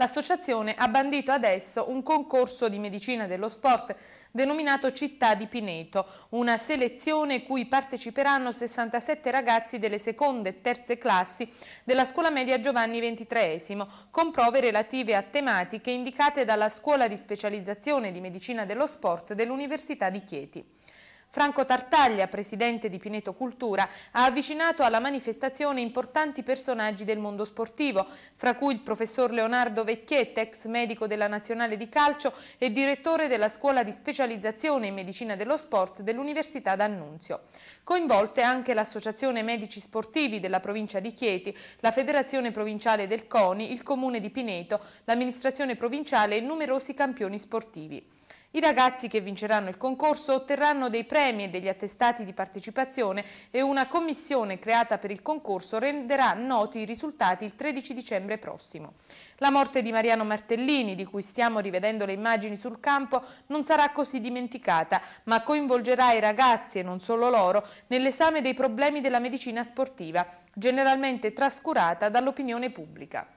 L'associazione ha bandito adesso un concorso di medicina dello sport denominato Città di Pineto, una selezione cui parteciperanno 67 ragazzi delle seconde e terze classi della scuola media Giovanni XXIII, con prove relative a tematiche indicate dalla scuola di specializzazione di medicina dello sport dell'Università di Chieti. Franco Tartaglia, presidente di Pineto Cultura, ha avvicinato alla manifestazione importanti personaggi del mondo sportivo, fra cui il professor Leonardo Vecchietta, ex medico della Nazionale di Calcio e direttore della scuola di specializzazione in medicina dello sport dell'Università d'Annunzio. Coinvolte anche l'Associazione Medici Sportivi della provincia di Chieti, la Federazione Provinciale del CONI, il Comune di Pineto, l'amministrazione provinciale e numerosi campioni sportivi. I ragazzi che vinceranno il concorso otterranno dei premi e degli attestati di partecipazione e una commissione creata per il concorso renderà noti i risultati il 13 dicembre prossimo. La morte di Mariano Martellini, di cui stiamo rivedendo le immagini sul campo, non sarà così dimenticata, ma coinvolgerà i ragazzi, e non solo loro, nell'esame dei problemi della medicina sportiva, generalmente trascurata dall'opinione pubblica.